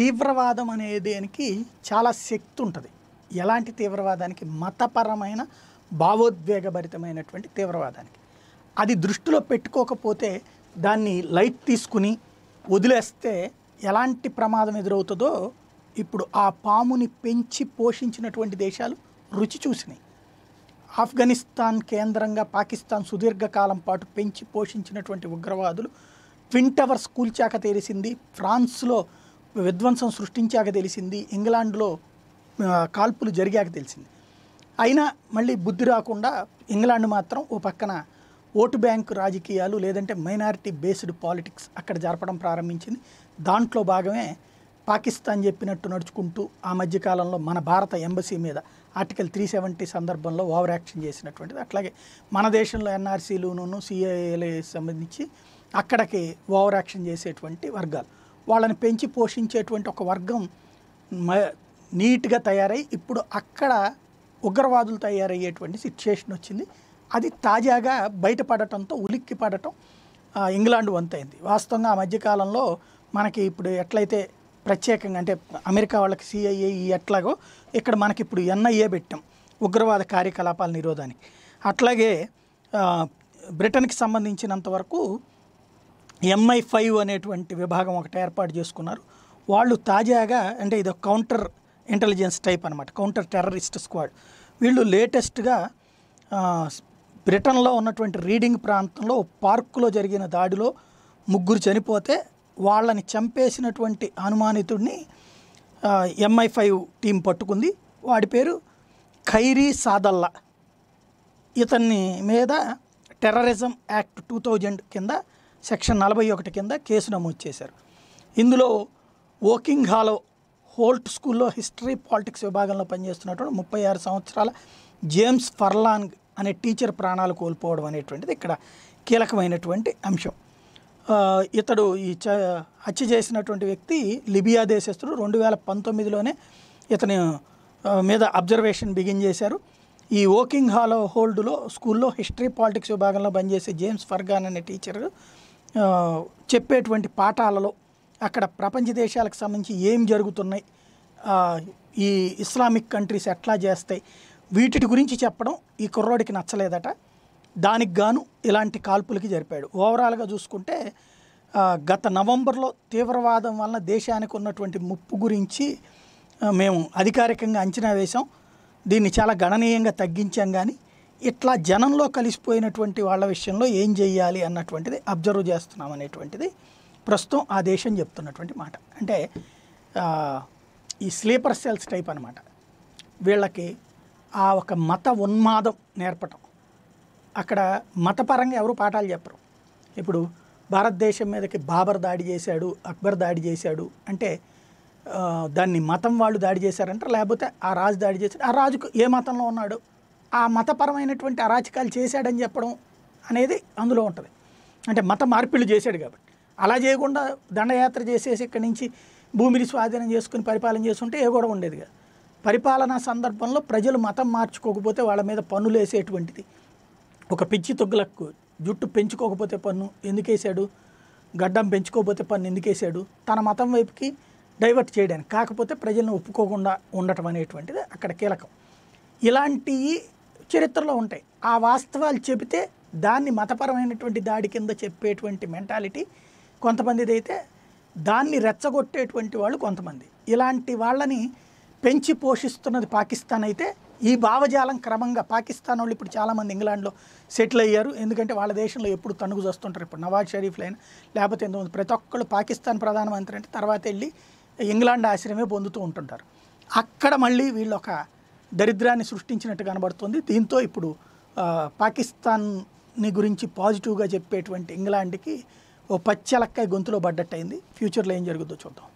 తీవ్రవాదం అనే దేనికి చాలా శక్తి ఉంటుంది ఎలాంటి తీవ్రవాదానికి మతపరమైన భావోద్వేగభరితమైనటువంటి తీవ్రవాదానికి అది దృష్టిలో పెట్టుకోకపోతే దాన్ని లైట్ తీసుకుని వదిలేస్తే ఎలాంటి ప్రమాదం ఎదురవుతుందో ఇప్పుడు ఆ పాముని పెంచి పోషించినటువంటి దేశాలు రుచి చూసినాయి ఆఫ్ఘనిస్తాన్ కేంద్రంగా పాకిస్తాన్ సుదీర్ఘకాలం పాటు పెంచి పోషించినటువంటి ఉగ్రవాదులు ట్విన్ టవర్స్ కూల్చాక తెలిసింది ఫ్రాన్స్లో విధ్వంసం సృష్టించాక తెలిసింది ఇంగ్లాండ్లో కాల్పులు జరిగాక తెలిసింది అయినా మళ్ళీ బుద్ధి రాకుండా ఇంగ్లాండ్ మాత్రం ఓ పక్కన ఓటు బ్యాంక్ రాజకీయాలు లేదంటే మైనారిటీ బేస్డ్ పాలిటిక్స్ అక్కడ జరపడం ప్రారంభించింది దాంట్లో భాగమే పాకిస్తాన్ చెప్పినట్టు నడుచుకుంటూ ఆ మధ్యకాలంలో మన భారత ఎంబసీ మీద ఆర్టికల్ త్రీ సెవెంటీ సందర్భంలో ఓవర్ యాక్షన్ చేసినటువంటిది అట్లాగే మన దేశంలో ఎన్ఆర్సీలును సిఏఏలు సంబంధించి అక్కడికి ఓవర్ యాక్షన్ చేసేటువంటి వర్గాలు వాళ్ళని పెంచి పోషించేటువంటి ఒక వర్గం నీట్గా తయారై ఇప్పుడు అక్కడ ఉగ్రవాదులు తయారయ్యేటువంటి సిచ్యుయేషన్ వచ్చింది అది తాజాగా బయటపడటంతో ఉలిక్కి పడటం ఇంగ్లాండ్ వంతైంది వాస్తవంగా ఆ మధ్యకాలంలో మనకి ఇప్పుడు ఎట్లయితే ప్రత్యేకంగా అంటే అమెరికా వాళ్ళకి సిఐఏ ఎట్లాగో ఇక్కడ మనకి ఇప్పుడు ఎన్ఐఏ పెట్టాం ఉగ్రవాద కార్యకలాపాల నిరోధానికి అట్లాగే బ్రిటన్కి సంబంధించినంత వరకు ఎంఐ ఫైవ్ అనేటువంటి విభాగం ఒకటి ఏర్పాటు చేసుకున్నారు వాళ్ళు తాజాగా అంటే ఇది కౌంటర్ ఇంటెలిజెన్స్ టైప్ అనమాట కౌంటర్ టెర్రరిస్ట్ స్క్వాడ్ వీళ్ళు లేటెస్ట్గా బ్రిటన్లో ఉన్నటువంటి రీడింగ్ ప్రాంతంలో పార్కులో జరిగిన దాడిలో ముగ్గురు చనిపోతే వాళ్ళని చంపేసినటువంటి అనుమానితుడిని ఎంఐ ఫైవ్ టీం పట్టుకుంది వాడి పేరు ఖైరీ సాదల్లా ఇతన్ని మీద టెర్రరిజం యాక్ట్ టూ థౌజండ్ కింద సెక్షన్ నలభై ఒకటి కింద కేసు నమోదు చేశారు ఇందులో ఓకింగ్ హాలో హోల్ట్ స్కూల్లో హిస్టరీ పాలిటిక్స్ విభాగంలో పనిచేస్తున్నటువంటి ముప్పై ఆరు సంవత్సరాల జేమ్స్ ఫర్లాంగ్ అనే టీచర్ ప్రాణాలు కోల్పోవడం అనేటువంటిది ఇక్కడ కీలకమైనటువంటి అంశం ఇతడు ఈ చ హత్య చేసినటువంటి వ్యక్తి లిబియా దేశస్తుడు రెండు వేల పంతొమ్మిదిలోనే ఇతని మీద అబ్జర్వేషన్ బిగిన్ చేశారు ఈ ఓకింగ్ హాలో హోల్డ్లో స్కూల్లో హిస్టరీ పాలిటిక్స్ విభాగంలో పనిచేసే జేమ్స్ ఫర్గాన్ అనే టీచరు చెప్పేటువంటి పాఠాలలో అక్కడ ప్రపంచ దేశాలకు సంబంధించి ఏం జరుగుతున్నాయి ఈ ఇస్లామిక్ కంట్రీస్ ఎట్లా చేస్తాయి వీటి గురించి చెప్పడం ఈ కుర్రోడికి నచ్చలేదట దానికి గాను ఇలాంటి కాల్పులకి జరిపాడు ఓవరాల్గా చూసుకుంటే గత నవంబర్లో తీవ్రవాదం వలన దేశానికి ఉన్నటువంటి ముప్పు గురించి మేము అధికారికంగా అంచనా వేశాం దీన్ని చాలా గణనీయంగా తగ్గించాం కానీ ఇట్లా జనంలో కలిసిపోయినటువంటి వాళ్ళ విషయంలో ఏం చేయాలి అన్నటువంటిది అబ్జర్వ్ చేస్తున్నాం అనేటువంటిది ప్రస్తుతం ఆ దేశం చెప్తున్నటువంటి మాట అంటే ఈ స్లీపర్ సెల్స్ టైప్ అనమాట వీళ్ళకి ఆ ఒక మత ఉన్మాదం నేర్పటం అక్కడ మతపరంగా ఎవరు పాఠాలు చెప్పరు ఇప్పుడు భారతదేశం మీదకి బాబర్ దాడి చేశాడు అక్బర్ దాడి చేశాడు అంటే దాన్ని మతం వాళ్ళు దాడి చేశారంటారు లేకపోతే ఆ రాజు దాడి చేశాడు ఆ రాజుకు ఏ మతంలో ఉన్నాడు ఆ మతపరమైనటువంటి అరాచకాలు చేశాడని చెప్పడం అనేది అందులో ఉంటుంది అంటే మత మార్పిళ్ళు చేశాడు కాబట్టి అలా చేయకుండా దండయాత్ర చేసేసి ఇక్కడి నుంచి భూమిని స్వాధీనం చేసుకుని పరిపాలన చేస్తుంటే ఏ కూడా ఉండేది కదా పరిపాలనా సందర్భంలో ప్రజలు మతం మార్చుకోకపోతే వాళ్ళ మీద పన్నులు వేసేటువంటిది ఒక పిచ్చి తొగ్గులకు జుట్టు పెంచుకోకపోతే పన్ను వేసాడు గడ్డం పెంచుకోకపోతే పన్ను వేసాడు తన మతం వైపుకి డైవర్ట్ చేయడానికి కాకపోతే ప్రజలను ఒప్పుకోకుండా ఉండటం అనేటువంటిది అక్కడ కీలకం ఇలాంటివి చరిత్రలో ఉంటాయి ఆ వాస్తవాలు చెబితే దాన్ని మతపరమైనటువంటి దాడి కింద చెప్పేటువంటి మెంటాలిటీ కొంతమందిదైతే అయితే దాన్ని రెచ్చగొట్టేటువంటి వాళ్ళు కొంతమంది ఇలాంటి వాళ్ళని పెంచి పోషిస్తున్నది పాకిస్తాన్ అయితే ఈ భావజాలం క్రమంగా పాకిస్తాన్ వాళ్ళు ఇప్పుడు చాలామంది ఇంగ్లాండ్లో సెటిల్ అయ్యారు ఎందుకంటే వాళ్ళ దేశంలో ఎప్పుడు తణుగు చూస్తుంటారు ఇప్పుడు నవాజ్ షరీఫ్లైనా లేకపోతే ఎంతమంది ప్రతి ఒక్కళ్ళు పాకిస్తాన్ ప్రధానమంత్రి అంటే తర్వాత వెళ్ళి ఇంగ్లాండ్ ఆశ్రయమే పొందుతూ ఉంటుంటారు అక్కడ మళ్ళీ ఒక దరిద్రాన్ని సృష్టించినట్టు కనబడుతుంది దీంతో ఇప్పుడు పాకిస్తాన్ని గురించి పాజిటివ్గా చెప్పేటువంటి ఇంగ్లాండ్కి ఓ పచ్చలక్కాయ గొంతులో పడ్డట్టయింది ఫ్యూచర్లో ఏం జరుగుతుందో చూద్దాం